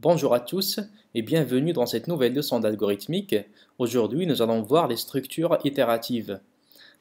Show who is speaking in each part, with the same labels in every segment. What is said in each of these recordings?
Speaker 1: Bonjour à tous et bienvenue dans cette nouvelle leçon d'algorithmique. Aujourd'hui, nous allons voir les structures itératives.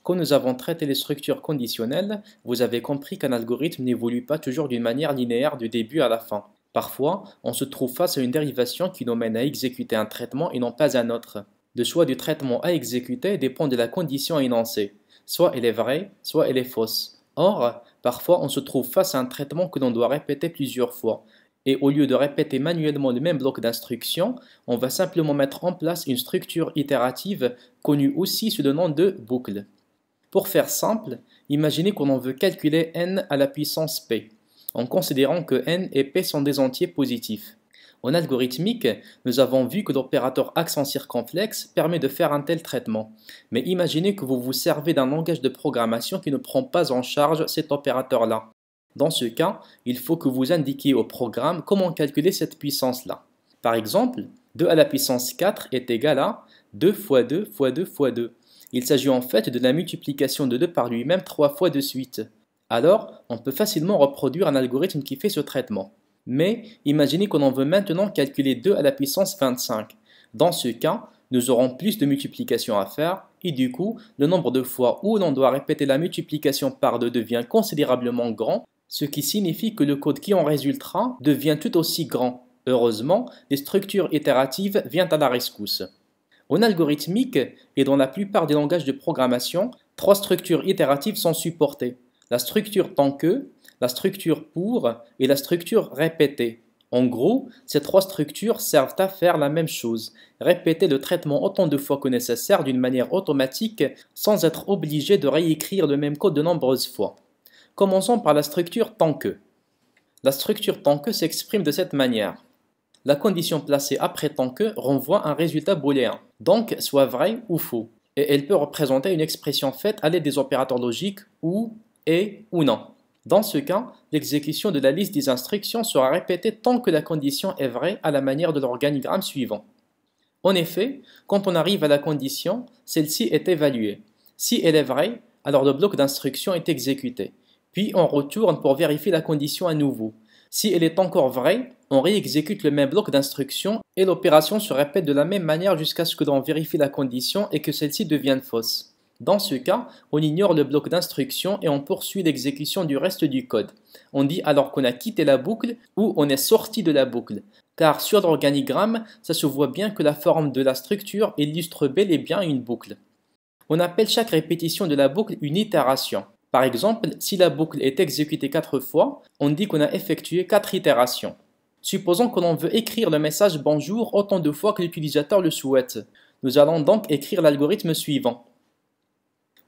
Speaker 1: Quand nous avons traité les structures conditionnelles, vous avez compris qu'un algorithme n'évolue pas toujours d'une manière linéaire du début à la fin. Parfois, on se trouve face à une dérivation qui nous mène à exécuter un traitement et non pas un autre. Le choix du traitement à exécuter dépend de la condition énoncée. Soit elle est vraie, soit elle est fausse. Or, parfois on se trouve face à un traitement que l'on doit répéter plusieurs fois, et au lieu de répéter manuellement le même bloc d'instruction, on va simplement mettre en place une structure itérative connue aussi sous le nom de boucle. Pour faire simple, imaginez qu'on en veut calculer n à la puissance p, en considérant que n et p sont des entiers positifs. En algorithmique, nous avons vu que l'opérateur accent circonflexe permet de faire un tel traitement. Mais imaginez que vous vous servez d'un langage de programmation qui ne prend pas en charge cet opérateur-là. Dans ce cas, il faut que vous indiquiez au programme comment calculer cette puissance-là. Par exemple, 2 à la puissance 4 est égal à 2 fois 2 fois 2 fois 2. Il s'agit en fait de la multiplication de 2 par lui-même 3 fois de suite. Alors, on peut facilement reproduire un algorithme qui fait ce traitement. Mais imaginez qu'on en veut maintenant calculer 2 à la puissance 25. Dans ce cas, nous aurons plus de multiplications à faire et du coup, le nombre de fois où l'on doit répéter la multiplication par 2 devient considérablement grand ce qui signifie que le code qui en résultera devient tout aussi grand. Heureusement, les structures itératives viennent à la rescousse. En algorithmique et dans la plupart des langages de programmation, trois structures itératives sont supportées. La structure tant que, la structure pour et la structure répétée. En gros, ces trois structures servent à faire la même chose, répéter le traitement autant de fois que nécessaire d'une manière automatique sans être obligé de réécrire le même code de nombreuses fois. Commençons par la structure tant que. La structure tant que s'exprime de cette manière. La condition placée après tant que renvoie un résultat booléen, donc soit vrai ou faux, et elle peut représenter une expression faite à l'aide des opérateurs logiques ou, et ou non. Dans ce cas, l'exécution de la liste des instructions sera répétée tant que la condition est vraie à la manière de l'organigramme suivant. En effet, quand on arrive à la condition, celle-ci est évaluée. Si elle est vraie, alors le bloc d'instruction est exécuté puis on retourne pour vérifier la condition à nouveau. Si elle est encore vraie, on réexécute le même bloc d'instructions et l'opération se répète de la même manière jusqu'à ce que l'on vérifie la condition et que celle-ci devienne fausse. Dans ce cas, on ignore le bloc d'instruction et on poursuit l'exécution du reste du code. On dit alors qu'on a quitté la boucle ou on est sorti de la boucle. Car sur l'organigramme, ça se voit bien que la forme de la structure illustre bel et bien une boucle. On appelle chaque répétition de la boucle une itération. Par exemple, si la boucle est exécutée 4 fois, on dit qu'on a effectué 4 itérations. Supposons que l'on veut écrire le message bonjour autant de fois que l'utilisateur le souhaite. Nous allons donc écrire l'algorithme suivant.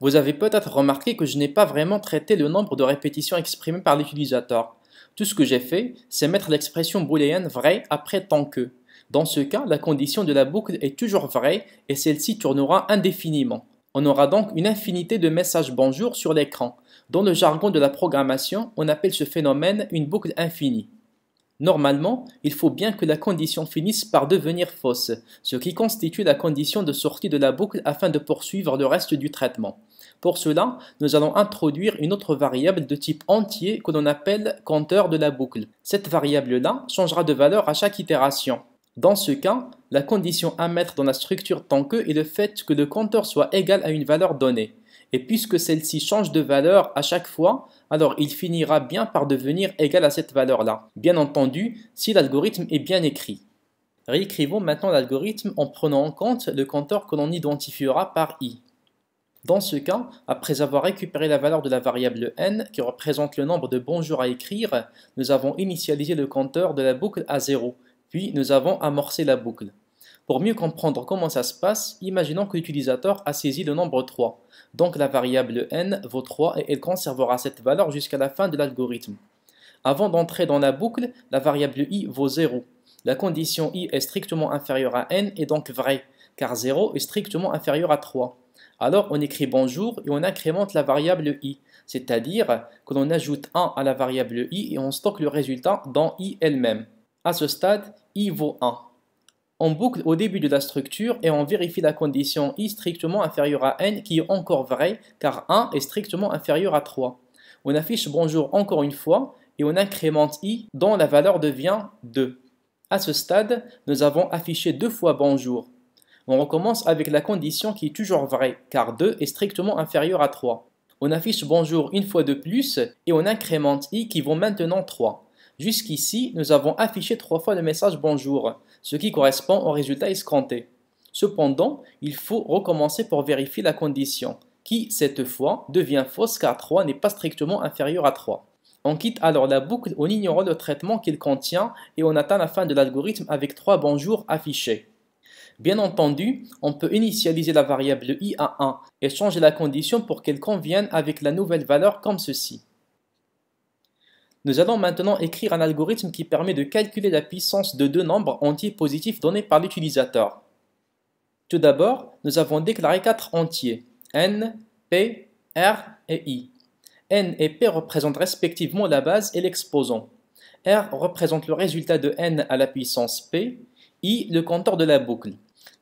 Speaker 1: Vous avez peut-être remarqué que je n'ai pas vraiment traité le nombre de répétitions exprimées par l'utilisateur. Tout ce que j'ai fait, c'est mettre l'expression booléenne vrai après tant que. Dans ce cas, la condition de la boucle est toujours vraie et celle-ci tournera indéfiniment. On aura donc une infinité de messages bonjour sur l'écran. Dans le jargon de la programmation, on appelle ce phénomène une boucle infinie. Normalement, il faut bien que la condition finisse par devenir fausse, ce qui constitue la condition de sortie de la boucle afin de poursuivre le reste du traitement. Pour cela, nous allons introduire une autre variable de type entier que l'on appelle compteur de la boucle. Cette variable-là changera de valeur à chaque itération. Dans ce cas, la condition à mettre dans la structure tant que est le fait que le compteur soit égal à une valeur donnée. Et puisque celle-ci change de valeur à chaque fois, alors il finira bien par devenir égal à cette valeur-là. Bien entendu, si l'algorithme est bien écrit. Réécrivons maintenant l'algorithme en prenant en compte le compteur que l'on identifiera par i. Dans ce cas, après avoir récupéré la valeur de la variable n, qui représente le nombre de bonjours à écrire, nous avons initialisé le compteur de la boucle à 0, puis nous avons amorcé la boucle. Pour mieux comprendre comment ça se passe, imaginons que l'utilisateur a saisi le nombre 3. Donc la variable n vaut 3 et elle conservera cette valeur jusqu'à la fin de l'algorithme. Avant d'entrer dans la boucle, la variable i vaut 0. La condition i est strictement inférieure à n et donc vraie, car 0 est strictement inférieur à 3. Alors on écrit bonjour et on incrémente la variable i, c'est-à-dire que l'on ajoute 1 à la variable i et on stocke le résultat dans i elle-même. À ce stade, i vaut 1. On boucle au début de la structure et on vérifie la condition i strictement inférieure à n qui est encore vraie car 1 est strictement inférieur à 3. On affiche bonjour encore une fois et on incrémente i dont la valeur devient 2. À ce stade, nous avons affiché deux fois bonjour. On recommence avec la condition qui est toujours vraie car 2 est strictement inférieur à 3. On affiche bonjour une fois de plus et on incrémente i qui vaut maintenant 3. Jusqu'ici, nous avons affiché trois fois le message bonjour, ce qui correspond au résultat escompté. Cependant, il faut recommencer pour vérifier la condition, qui, cette fois, devient fausse car 3 n'est pas strictement inférieur à 3. On quitte alors la boucle on ignorant le traitement qu'il contient et on atteint la fin de l'algorithme avec trois bonjours affichés. Bien entendu, on peut initialiser la variable i à 1 et changer la condition pour qu'elle convienne avec la nouvelle valeur comme ceci. Nous allons maintenant écrire un algorithme qui permet de calculer la puissance de deux nombres entiers positifs donnés par l'utilisateur. Tout d'abord, nous avons déclaré quatre entiers, n, p, r et i. n et p représentent respectivement la base et l'exposant. r représente le résultat de n à la puissance p, i le compteur de la boucle.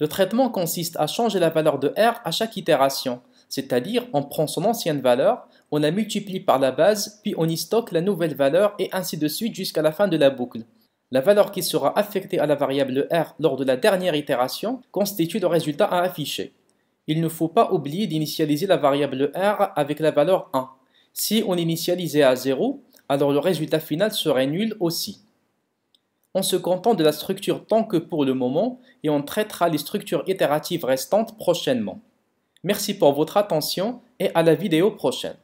Speaker 1: Le traitement consiste à changer la valeur de r à chaque itération, c'est-à-dire on prend son ancienne valeur, on la multiplie par la base, puis on y stocke la nouvelle valeur et ainsi de suite jusqu'à la fin de la boucle. La valeur qui sera affectée à la variable R lors de la dernière itération constitue le résultat à afficher. Il ne faut pas oublier d'initialiser la variable R avec la valeur 1. Si on initialisait à 0, alors le résultat final serait nul aussi. On se contente de la structure tant que pour le moment et on traitera les structures itératives restantes prochainement. Merci pour votre attention et à la vidéo prochaine.